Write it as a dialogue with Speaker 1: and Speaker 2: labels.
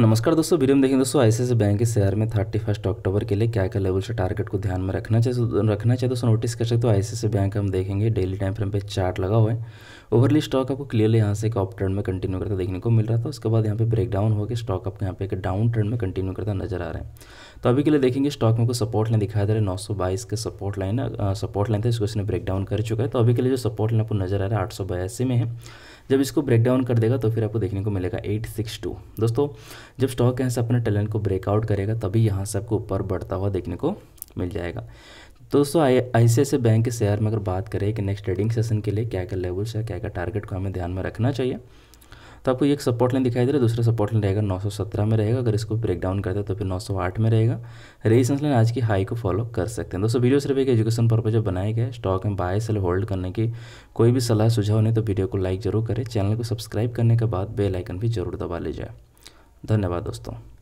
Speaker 1: नमस्कार दोस्तों वीडियो में देखें दोस्तों आई बैंक के शेयर में थर्टी फर्स्ट अक्टूबर के लिए क्या क्या लेवल से टारगेट को ध्यान में रखना चाहिए तो रखना चाहिए दोस्तों नोटिस कर सकते हो आई बैंक हम देखेंगे डेली टाइम फ्रेम पे चार्ट लगा हुआ है ओवरली स्टॉक आपको क्लियरली यहाँ से एक अप ट्रेंड में कंटिन्यू करता देखने को मिल रहा था उसके बाद यहाँ पे ब्रेक डाउन होकर स्टॉक आपको यहाँ पे एक डाउन ट्रेंड में कंटिन्यू करता नजर आ रहा है तो अभी के लिए देखेंगे स्टॉक में को सपोर्ट लाइन दिखाई दे रहा है नौ के सपोर्ट लाइन सपोर्ट लाइन था इसको इसने ब्रेक डाउन कर चुका है तो अभी के लिए जो सपोर्ट लाइन आपको नजर आ रहा है आठ में है जब इसको ब्रेक डाउन कर देगा तो फिर आपको देखने को मिलेगा एट सिक्स टू दोस्तों जब स्टॉक यहाँ से अपने टैलेंट को ब्रेकआउट करेगा तभी यहाँ से आपको ऊपर बढ़ता हुआ देखने को मिल जाएगा दोस्तों आई सी बैंक के शेयर में अगर बात करें कि नेक्स्ट ट्रेडिंग सेशन के लिए क्या क्या लेवल्स है क्या क्या टारगेट को हमें ध्यान में रखना चाहिए तो आपको एक सपोर्ट लाइन दिखाई दे रहा है दूसरा सपोर्ट लाइन रहेगा 917 में रहेगा अगर इसको ब्रेक डाउन करते हैं तो फिर 908 में रहेगा रेजिस्टेंस लाइन आज की हाई को फॉलो कर सकते हैं दोस्तों वीडियो सिर्फ एक एजुकेशन पर्पज बनाए गए स्टॉक में बाय सेल होल्ड करने की कोई भी सलाह सुझाव नहीं तो वीडियो को लाइक जरूर करें चैनल को सब्सक्राइब करने के बाद बेलाइकन भी जरूर दबा लीजिए धन्यवाद दोस्तों